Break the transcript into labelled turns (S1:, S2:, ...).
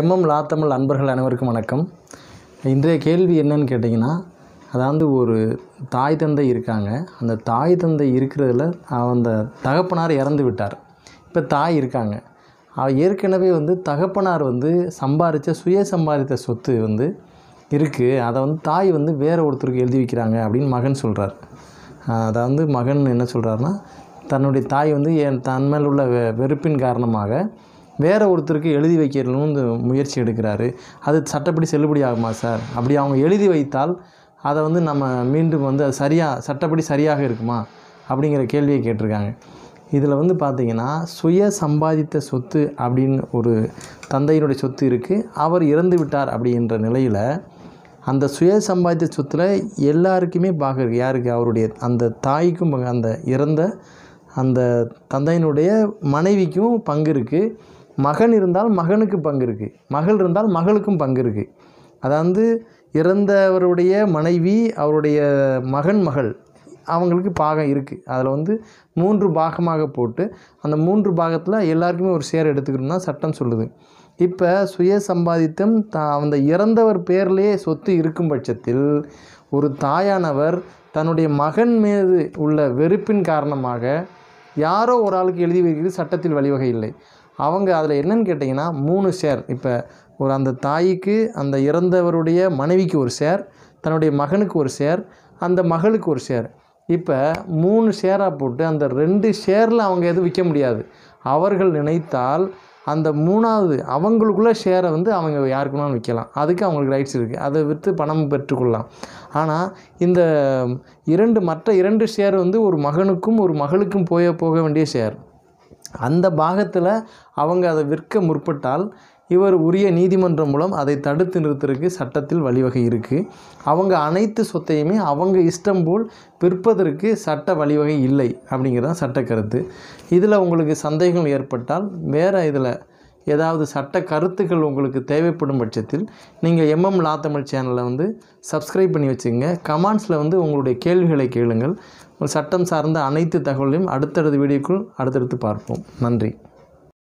S1: MM லா தமிழ் அன்பர்கள் அனைவருக்கும் வணக்கம் இன்றைய கேள்வி என்னன்னு கேட்டிங்கன்னா அதாவது ஒரு தாய் தந்தை இருக்காங்க அந்த தாய் தந்தை இருக்கிறதுல அந்த தகப்பனார் இறந்து விட்டார் இப்போ தாய் இருக்காங்க ஏற்கனவே வந்து தகப்பனார் வந்து சம்பாதிச்ச சுய சம்பாதித்த சொத்து வந்து இருக்குது அதை வந்து தாய் வந்து வேறு ஒருத்தருக்கு எழுதி வைக்கிறாங்க அப்படின்னு மகன் சொல்கிறார் அதை வந்து மகன் என்ன சொல்கிறாருன்னா தன்னுடைய தாய் வந்து என் தன் மேல் உள்ள வெறுப்பின் காரணமாக வேறு ஒருத்தருக்கு எழுதி வைக்கணும்னு முயற்சி எடுக்கிறாரு அது சட்டப்படி செல்லுபடி ஆகுமா சார் அப்படி அவங்க எழுதி வைத்தால் அதை வந்து நம்ம மீண்டும் வந்து அது சரியாக சட்டப்படி சரியாக இருக்குமா அப்படிங்கிற கேள்வியை கேட்டிருக்காங்க இதில் வந்து பார்த்திங்கன்னா சுய சம்பாதித்த சொத்து அப்படின்னு ஒரு தந்தையினுடைய சொத்து இருக்குது அவர் இறந்து விட்டார் அப்படின்ற நிலையில் அந்த சுய சம்பாதித்த சொத்தில் எல்லாருக்குமே பாக இருக்குது யாருக்கு அவருடைய அந்த தாய்க்கும் அந்த இறந்த அந்த தந்தையினுடைய மனைவிக்கும் பங்கு இருக்குது மகன் இருந்தால் மகனுக்கு பங்கு இருக்குது மகள் இருந்தால் மகளுக்கும் பங்கு இருக்குது அதாவது இறந்தவருடைய மனைவி அவருடைய மகன் மகள் அவங்களுக்கு பாகம் இருக்குது அதில் வந்து மூன்று பாகமாக போட்டு அந்த மூன்று பாகத்தில் எல்லாருக்குமே ஒரு சேர் எடுத்துக்கணும்னா சட்டம் சொல்லுது இப்போ சுய சம்பாதித்தம் த அந்த இறந்தவர் பேர்லேயே சொத்து இருக்கும் பட்சத்தில் ஒரு தாயானவர் தன்னுடைய மகன் மீது உள்ள வெறுப்பின் காரணமாக யாரோ ஒரு ஆளுக்கு எழுதி வைக்கிறது சட்டத்தில் வழிவகை இல்லை அவங்க அதில் என்னென்னு கேட்டிங்கன்னா மூணு ஷேர் இப்போ ஒரு அந்த தாய்க்கு அந்த இறந்தவருடைய மனைவிக்கு ஒரு ஷேர் தன்னுடைய மகனுக்கு ஒரு ஷேர் அந்த மகளுக்கு ஒரு ஷேர் இப்போ மூணு ஷேராக போட்டு அந்த ரெண்டு ஷேரில் அவங்க எதுவும் விற்க முடியாது அவர்கள் நினைத்தால் அந்த மூணாவது அவங்களுக்குள்ள ஷேரை வந்து அவங்க யாருக்குனாலும் விற்கலாம் அதுக்கு அவங்களுக்கு ரைட்ஸ் இருக்குது அதை விற்று பணம் பெற்றுக்கொள்ளலாம் ஆனால் இந்த இரண்டு மற்ற இரண்டு ஷேர் வந்து ஒரு மகனுக்கும் ஒரு மகளுக்கும் போய போக வேண்டிய ஷேர் அந்த பாகத்தில் அவங்க அதை விற்க முற்பட்டால் இவர் உரிய நீதிமன்றம் மூலம் அதை தடுத்து நிறுத்துறதுக்கு சட்டத்தில் வழிவகை இருக்குது அவங்க அனைத்து சொத்தையுமே அவங்க இஷ்டம் போல் விற்பதற்கு சட்ட வழிவகை இல்லை அப்படிங்கிறதான் சட்ட கருத்து இதில் உங்களுக்கு சந்தேகங்கள் ஏற்பட்டால் வேறு இதில் ஏதாவது சட்ட கருத்துக்கள் உங்களுக்கு தேவைப்படும் பட்சத்தில் நீங்கள் எம்எம் லா தமிழ் சேனலை வந்து சப்ஸ்கிரைப் பண்ணி வச்சுங்க கமெண்ட்ஸில் வந்து உங்களுடைய கேள்விகளை கேளுங்கள் சட்டம் சார்ந்த அனைத்து தகவலையும் அடுத்தடுத்த வீடியோக்குள் அடுத்தடுத்து பார்ப்போம் நன்றி